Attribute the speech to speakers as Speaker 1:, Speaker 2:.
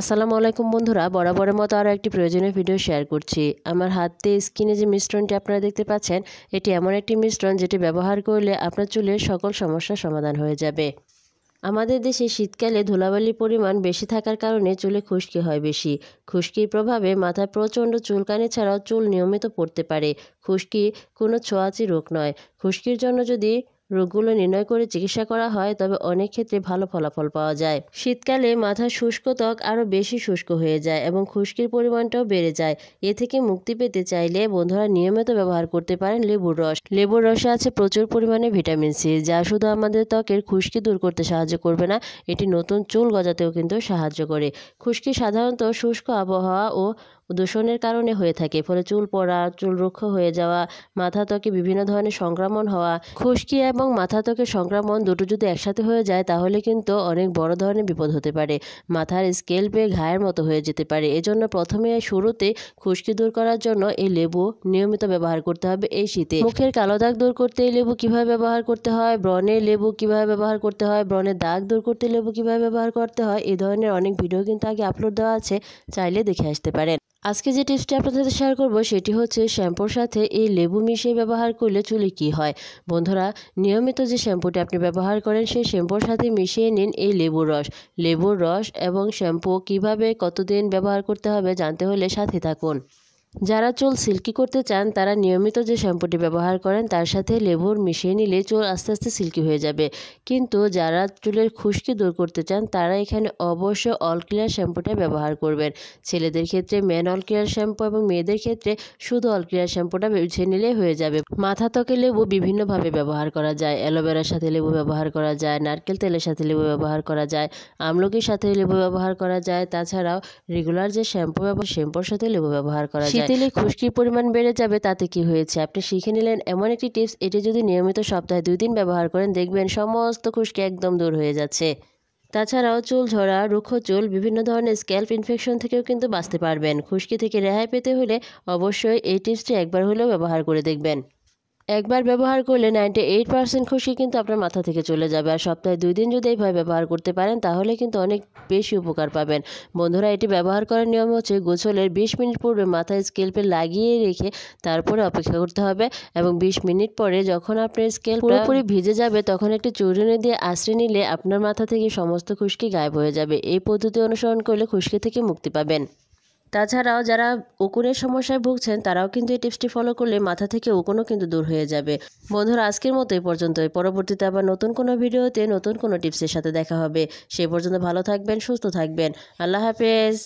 Speaker 1: আসসালামু আলাইকুম বন্ধুরা বরাবরের মতো আরও একটি প্রয়োজনীয় ভিডিও শেয়ার করছি আমার হাতে স্কিনে যে মিশ্রণটি আপনারা দেখতে পাচ্ছেন এটি এমন একটি মিশ্রণ যেটি ব্যবহার করলে আপনার চুলের সকল সমস্যার সমাধান হয়ে যাবে আমাদের দেশে শীতকালে ধুলাবালির পরিমাণ বেশি থাকার কারণে চুলে খুশকি হয় বেশি খুশকির প্রভাবে মাথায় প্রচণ্ড চুলকানি ছাড়াও চুল নিয়মিত পড়তে পারে খুশকি কোনো ছোঁয়াচি রোগ নয় খুশকির জন্য যদি রোগগুলো নির্ণয় করে চিকিৎসা করা হয় তবে অনেক ক্ষেত্রে ভালো ফলাফল পাওয়া যায় শীতকালে মাথার শুষ্ক ত্বক আরও বেশি শুষ্ক হয়ে যায় এবং খুশকির পরিমাণটাও বেড়ে যায় এ থেকে মুক্তি পেতে চাইলে বন্ধুরা নিয়মিত ব্যবহার করতে পারেন লেবুর রস লেবুর রসে আছে প্রচুর পরিমাণে ভিটামিন সি যা শুধু আমাদের ত্বকের খুশকি দূর করতে সাহায্য করবে না এটি নতুন চুল গজাতেও কিন্তু সাহায্য করে খুশকি সাধারণত শুষ্ক আবহাওয়া ও দূষণের কারণে হয়ে থাকে ফলে চুল পড়া চুল রুক্ষ হয়ে যাওয়া মাথা ত্বকে বিভিন্ন ধরনের সংক্রমণ হওয়া খুশকি এবং মাথা ত্বকে সংক্রমণ দুটো যদি একসাথে হয়ে যায় তাহলে কিন্তু অনেক বড় ধরনের বিপদ হতে পারে মাথার স্কেল পেয়ে ঘায়ের মতো হয়ে যেতে পারে এজন্য প্রথমে শুরুতে খুশকি দূর করার জন্য এই লেবু নিয়মিত ব্যবহার করতে হবে এই শীতে মুখের কালো দাগ দূর করতে এই লেবু কিভাবে ব্যবহার করতে হয় ব্রণের লেবু কিভাবে ব্যবহার করতে হয় ব্রণের দাগ দূর করতে লেবু কিভাবে ব্যবহার করতে হয় এই ধরনের অনেক ভিডিও কিন্তু আগে আপলোড দেওয়া আছে চাইলে দেখে আসতে পারেন আজকে যে টিপসটি আপনাদের সাথে শেয়ার করব সেটি হচ্ছে শ্যাম্পুর সাথে এই লেবু মিশিয়ে ব্যবহার করলে চুলে কি হয় বন্ধুরা নিয়মিত যে শ্যাম্পুটি আপনি ব্যবহার করেন সেই শ্যাম্পুর সাথে মিশিয়ে নিন এই লেবুর রস লেবুর রস এবং শ্যাম্পু কিভাবে কতদিন ব্যবহার করতে হবে জানতে হলে সাথে থাকুন যারা চুল সিল্কি করতে চান তারা নিয়মিত যে শ্যাম্পুটি ব্যবহার করেন তার সাথে লেবুর মিশিয়ে নিলে চুল আস্তে আস্তে সিল্কি হয়ে যাবে কিন্তু যারা চুলের খুশকি দূর করতে চান তারা এখানে অবশ্য অল ক্লিয়ার শ্যাম্পুটা ব্যবহার করবেন ছেলেদের ক্ষেত্রে ম্যান অল ক্লিয়ার শ্যাম্পু এবং মেয়েদের ক্ষেত্রে শুধু অল ক্লিয়ার শ্যাম্পুটা বেছে নিলে হয়ে যাবে মাথা ত্বকে লেবু বিভিন্নভাবে ব্যবহার করা যায় অ্যালোভেরার সাথে লেবু ব্যবহার করা যায় নারকেল তেলের সাথে লেবু ব্যবহার করা যায় আমলকির সাথে লেবু ব্যবহার করা যায় তাছাড়াও রেগুলার যে শ্যাম্পু ব্যবহার শ্যাম্পুর সাথে লেবু ব্যবহার করা যায় তেলে খুশকির পরিমাণ বেড়ে যাবে তাতে কি হয়েছে আপনি শিখে নিলেন এমন একটি টিপস এটি যদি নিয়মিত সপ্তাহে দুই দিন ব্যবহার করেন দেখবেন সমস্ত খুশকি একদম দূর হয়ে যাচ্ছে তাছাড়াও চুল ঝরা রুক্ষ চুল বিভিন্ন ধরনের স্ক্যাল্প ইনফেকশন থেকেও কিন্তু বাঁচতে পারবেন খুশকি থেকে রেহাই পেতে হলে অবশ্যই এই টিপসটি একবার হলেও ব্যবহার করে দেখবেন একবার ব্যবহার করলে নাইনটি এইট পার্সেন্ট খুশি কিন্তু আপনার মাথা থেকে চলে যাবে আর সপ্তাহে দুই দিন যদি এইভাবে ব্যবহার করতে পারেন তাহলে কিন্তু অনেক বেশি উপকার পাবেন বন্ধুরা এটি ব্যবহার করার নিয়ম হচ্ছে গোছলের বিশ মিনিট পূর্বে মাথায় স্কেলপে লাগিয়ে রেখে তারপরে অপেক্ষা করতে হবে এবং বিশ মিনিট পরে যখন আপনার স্কেল পুরোপুরি ভিজে যাবে তখন একটি চুরুনি দিয়ে আশ্রয় নিলে আপনার মাথা থেকে সমস্ত খুশকি গায়েব হয়ে যাবে এই পদ্ধতি অনুসরণ করলে খুশকি থেকে মুক্তি পাবেন তাছাড়াও যারা উকুনের সমস্যায় ভুগছেন তারাও কিন্তু এই টিপসটি ফলো করলে মাথা থেকে উকুনও কিন্তু দূর হয়ে যাবে বন্ধুরা আজকের মতো এই পর্যন্তই পরবর্তীতে আবার নতুন কোনো ভিডিওতে নতুন কোনো টিপসের সাথে দেখা হবে সেই পর্যন্ত ভালো থাকবেন সুস্থ থাকবেন আল্লাহ হাফেজ